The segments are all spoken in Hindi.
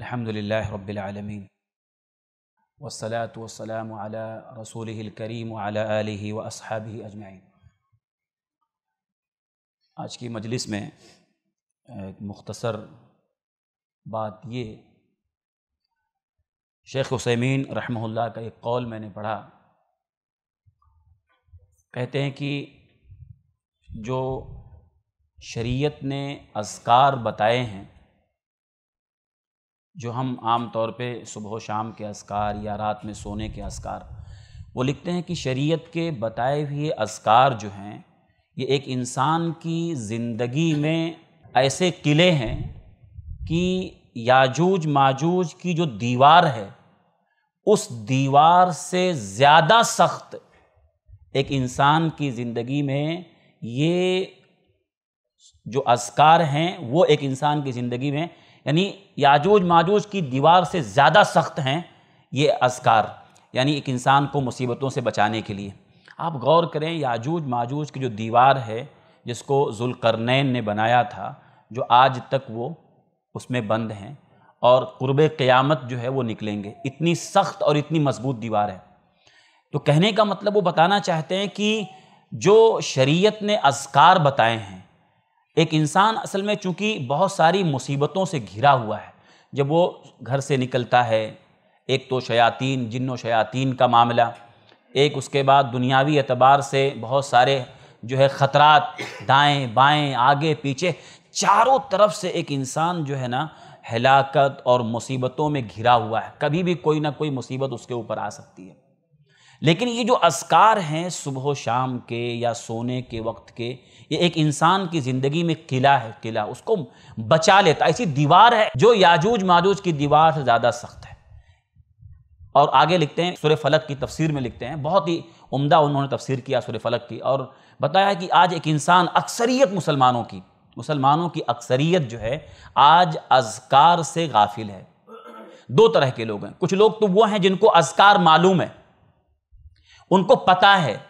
अलहमदिल्ला रबालमीन वसलात वसलाम अला रसूल करीम अला आलि व असहाबी अजमाइन आज की मजलिस में एक मुख्तसर बात ये शेख हुसैमीन रहमहुल्लाह का एक कौल मैंने पढ़ा कहते हैं कि जो शरीयत ने अजकार बताए हैं जो हम आम तौर पे सुबह शाम के असकार या रात में सोने के असकार वो लिखते हैं कि शरीयत के बताए हुए असकार जो हैं ये एक इंसान की ज़िंदगी में ऐसे किले हैं कि याजूज माजूज की जो दीवार है उस दीवार से ज़्यादा सख्त एक इंसान की ज़िंदगी में ये जो असकार हैं वो एक इंसान की ज़िंदगी में यानी याजूज माजूज की दीवार से ज़्यादा सख्त हैं ये असकार यानी एक इंसान को मुसीबतों से बचाने के लिए आप गौर करें याजूज माजूज की जो दीवार है जिसको जुलकरनैन ने बनाया था जो आज तक वो उसमें बंद हैं और क़ुरब क़यामत जो है वो निकलेंगे इतनी सख्त और इतनी मजबूत दीवार है तो कहने का मतलब वो बताना चाहते हैं कि जो शरीयत ने अस्कार बताए हैं एक इंसान असल में चूँकि बहुत सारी मुसीबतों से घिरा हुआ है जब वो घर से निकलता है एक तो शयातीन जिन्नो शयातीन का मामला एक उसके बाद दुनियावी एतबार से बहुत सारे जो है ख़तरात दाएं बाएं आगे पीछे चारों तरफ से एक इंसान जो है ना हलाकत और मुसीबतों में घिरा हुआ है कभी भी कोई ना कोई मुसीबत उसके ऊपर आ सकती है लेकिन ये जो असकार हैं सुबह शाम के या सोने के वक्त के ये एक इंसान की ज़िंदगी में किला है किला उसको बचा लेता ऐसी दीवार है जो याजूज माजूज की दीवार से ज़्यादा सख्त है और आगे लिखते हैं सुर फलक की तफसीर में लिखते हैं बहुत ही उम्दा उन्होंने तफसीर किया सुर फलक की और बताया कि आज एक इंसान अक्सरियत मुसलमानों की मुसलमानों की अक्सरियत जो है आज अजकार से गाफिल है दो तरह के लोग हैं कुछ लोग तो वो हैं जिनको अजकार मालूम है उनको पता है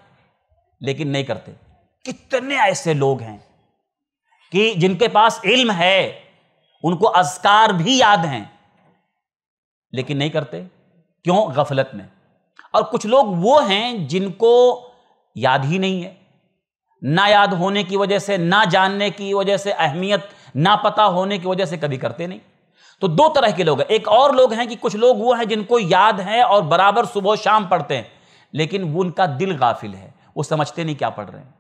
लेकिन नहीं करते कितने ऐसे लोग हैं कि जिनके पास इल्म है उनको अजकार भी याद हैं लेकिन नहीं करते क्यों गफलत में और कुछ लोग वो हैं जिनको याद ही नहीं है ना याद होने की वजह से ना जानने की वजह से अहमियत ना पता होने की वजह से कभी करते नहीं तो दो तरह के लोग हैं एक और लोग हैं कि कुछ लोग वो हैं जिनको याद है और बराबर सुबह शाम पढ़ते हैं लेकिन वो उनका दिल गाफिल है वो समझते नहीं क्या पढ़ रहे हैं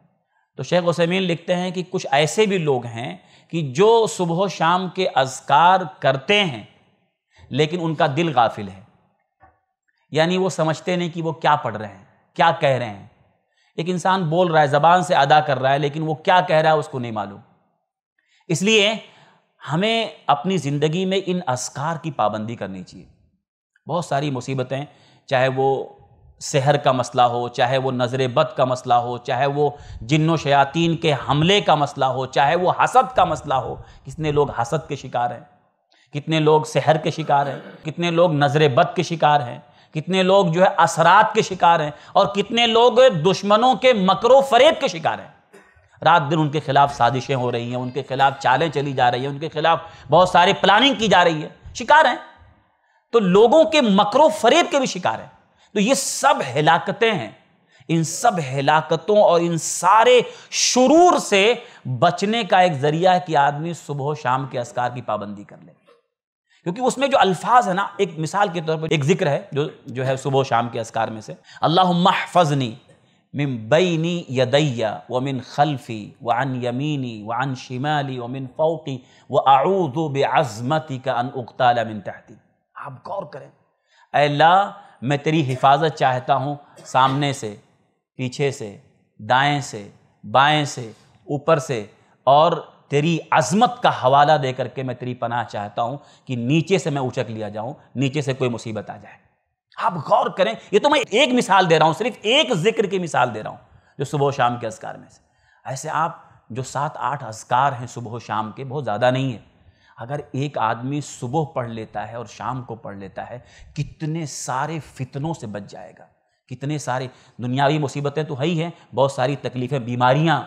तो शेख वसमीन लिखते हैं कि कुछ ऐसे भी लोग हैं कि जो सुबह शाम के अजकार करते हैं लेकिन उनका दिल गाफिल है यानी वो समझते नहीं कि वो क्या पढ़ रहे हैं क्या कह रहे हैं एक इंसान बोल रहा है ज़बान से अदा कर रहा है लेकिन वो क्या कह रहा है उसको नहीं मालूम इसलिए हमें अपनी ज़िंदगी में इन असकार की पाबंदी करनी चाहिए बहुत सारी मुसीबतें चाहे वो शहर का मसला हो चाहे वो नज़र बद का मसला हो चाहे वो जिन्नो शयातीन के हमले का मसला हो चाहे वो हसद का मसला हो कितने लोग हसद के शिकार हैं कितने लोग शहर के शिकार हैं कितने लोग नज़र बद के शिकार हैं कितने लोग जो है असरात के शिकार हैं और कितने लोग दुश्मनों के मकर फरेब के शिकार हैं रात दिन उनके खिलाफ साजिशें हो रही हैं उनके खिलाफ चालें चली जा रही हैं उनके खिलाफ बहुत सारी प्लानिंग की जा रही है शिकार हैं तो लोगों के मकर फरेब के भी शिकार हैं तो ये सब हिलाकतें हैं इन सब हिलाकतों और इन सारे शुरूर से बचने का एक जरिया है कि आदमी सुबह शाम के असकार की पाबंदी कर ले क्योंकि उसमें जो अल्फाज है ना एक मिसाल के तौर पर एक जिक्र है जो जो है सुबह शाम के असकार में से अल्लाह महफजनी मिन बैनी यदैया व मिन खल्फी व अन यमीनी व अन शिमाली व मिन फ़ौकी व आऊदो बेअज़मती का अन उगताला मिन तहती आप गौर करें अल्लाह मैं तेरी हिफाजत चाहता हूँ सामने से पीछे से दाएं से बाएं से ऊपर से और तेरी अजमत का हवाला दे करके मैं तेरी पनाह चाहता हूँ कि नीचे से मैं उचक लिया जाऊँ नीचे से कोई मुसीबत आ जाए आप गौर करें ये तो मैं एक मिसाल दे रहा हूँ सिर्फ एक जिक्र की मिसाल दे रहा हूँ जो सुबह शाम के असकार में से ऐसे आप जो सात आठ असकार हैं सुबह शाम के बहुत ज़्यादा नहीं है अगर एक आदमी सुबह पढ़ लेता है और शाम को पढ़ लेता है कितने सारे फितनों से बच जाएगा कितने सारे दुनियावी मुसीबतें तो है ही हैं बहुत सारी तकलीफ़ें बीमारियाँ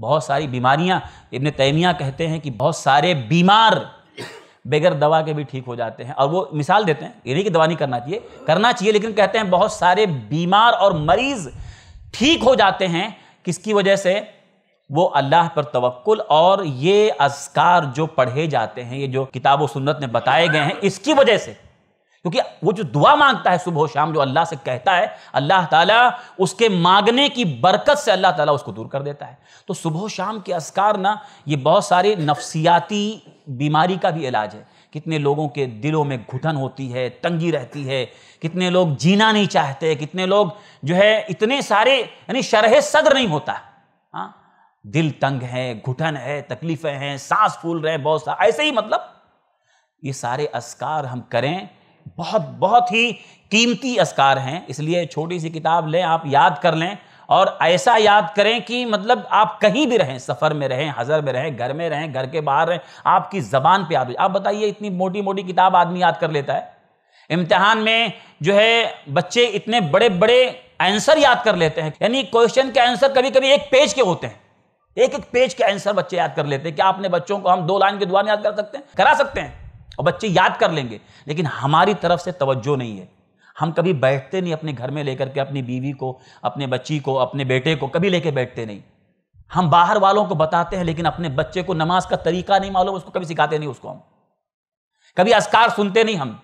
बहुत सारी बीमारियाँ इबन तैमिया कहते हैं कि बहुत सारे बीमार बगैर दवा के भी ठीक हो जाते हैं और वो मिसाल देते हैं ये नहीं कि दवा नहीं करना चाहिए करना चाहिए लेकिन कहते हैं बहुत सारे बीमार और मरीज़ ठीक हो जाते हैं किसकी वजह से वो अल्लाह पर तवक्ल और ये अस्कार जो पढ़े जाते हैं ये जो किताब सुन्नत में बताए गए हैं इसकी वजह से क्योंकि वो जो दुआ मांगता है सुबह शाम जो अल्लाह से कहता है अल्लाह ताला उसके मांगने की बरकत से अल्लाह ताला उसको दूर कर देता है तो सुबह शाम के असकार ना ये बहुत सारे नफ्सियाती बीमारी का भी इलाज है कितने लोगों के दिलों में घुटन होती है तंगी रहती है कितने लोग जीना नहीं चाहते कितने लोग जो है इतने सारे यानी शरह सदर नहीं होता हाँ दिल तंग है घुटन है तकलीफें हैं सांस फूल रहे हैं बहुत सारा ऐसे ही मतलब ये सारे असकार हम करें बहुत बहुत ही कीमती असकार हैं इसलिए छोटी सी किताब लें आप याद कर लें और ऐसा याद करें कि मतलब आप कहीं भी रहें सफ़र में रहें हज़र में रहें घर में रहें घर के बाहर रहें आपकी ज़बान पे आप आप बताइए इतनी मोटी मोटी किताब आदमी याद कर लेता है इम्तिहान में जो है बच्चे इतने बड़े बड़े आंसर याद कर लेते हैं यानी क्वेश्चन के आंसर कभी कभी एक पेज के होते हैं एक एक पेज के आंसर बच्चे याद कर लेते हैं क्या आपने बच्चों को हम दो लाइन की दुआ में याद कर सकते हैं करा सकते हैं और बच्चे याद कर लेंगे लेकिन हमारी तरफ से तवज्जो नहीं है हम कभी बैठते नहीं अपने घर में लेकर के अपनी बीवी को अपने बच्ची को अपने बेटे को कभी लेके बैठते नहीं हम बाहर वालों को बताते हैं लेकिन अपने बच्चे को नमाज का तरीका नहीं मालूम उसको कभी सिखाते नहीं उसको हम कभी असकार सुनते नहीं हम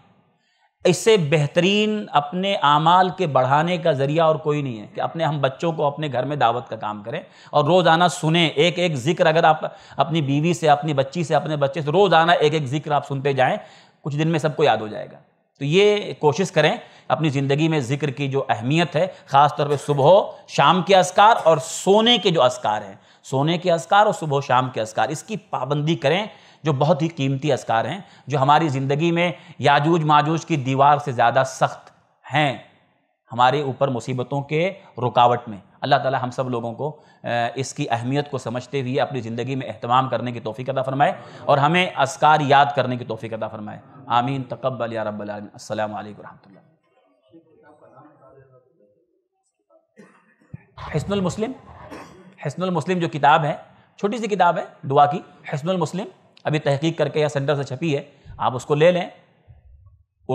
इससे बेहतरीन अपने आमाल के बढ़ाने का ज़रिया और कोई नहीं है कि अपने हम बच्चों को अपने घर में दावत का काम करें और रोज़ाना सुने एक एक जिक्र अगर आप अपनी बीवी से अपनी बच्ची से अपने बच्चे से रोज़ाना एक एक जिक्र आप सुनते जाएं कुछ दिन में सबको याद हो जाएगा तो ये कोशिश करें अपनी ज़िंदगी में जिक्र की जो अहमियत है ख़ास तौर सुबह शाम के असकार और सोने के जो असकार हैं सोने के असकार और सुबह शाम के असकार इसकी पाबंदी करें जो बहुत ही कीमती असकार हैं जो हमारी ज़िंदगी में याजूज माजूज की दीवार से ज़्यादा सख्त हैं हमारे ऊपर मुसीबतों के रुकावट में अल्लाह ताला हम सब लोगों को इसकी अहमियत को समझते हुए अपनी ज़िंदगी में अहतमाम करने की तोफ़ी अदा फ़रमाए और हमें असकार याद करने की तोफ़ी अदा फ़रमाए आमीन तकबल या रब्बल अस्सलाम वालेकुम रहमतुल्लाह हसनुल मुस्लिम हसनुल मुस्लिम जो किताब है छोटी सी किताब है दुआ की हसनुल मुस्लिम अभी तहकीक करके या सेंटर से छपी है आप उसको ले लें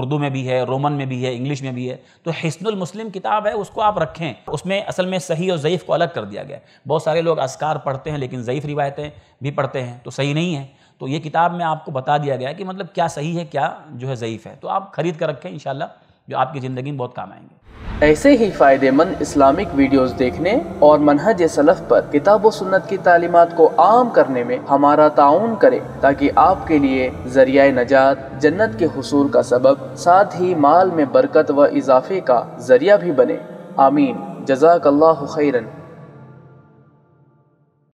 उर्दू में भी है रोमन में भी है इंग्लिश में भी है तो हिस्नुल मुस्लिम किताब है उसको आप रखें उसमें असल में सही और ज़यीफ़ को अलग कर दिया गया है बहुत सारे लोग असकार पढ़ते हैं लेकिन ज़यीफ़ रिवायतें भी पढ़ते हैं तो सही नहीं है तो ये किताब में आपको बता दिया गया है कि मतलब क्या सही है क्या जो है ज़यीफ़ है तो आप ख़रीद कर रखें इन जो आपकी ज़िंदगी में बहुत काम आएंगे ऐसे ही फ़ायदेमंद इस्लामिक वीडियोस देखने और मनहज सलफ़ पर किताब सुन्नत की तालीमत को आम करने में हमारा ताउन करें ताकि आपके लिए जरिया नजात जन्नत के हसूल का सबब साथ ही माल में बरकत व इजाफे का जरिया भी बने आमीन जजाक खैरन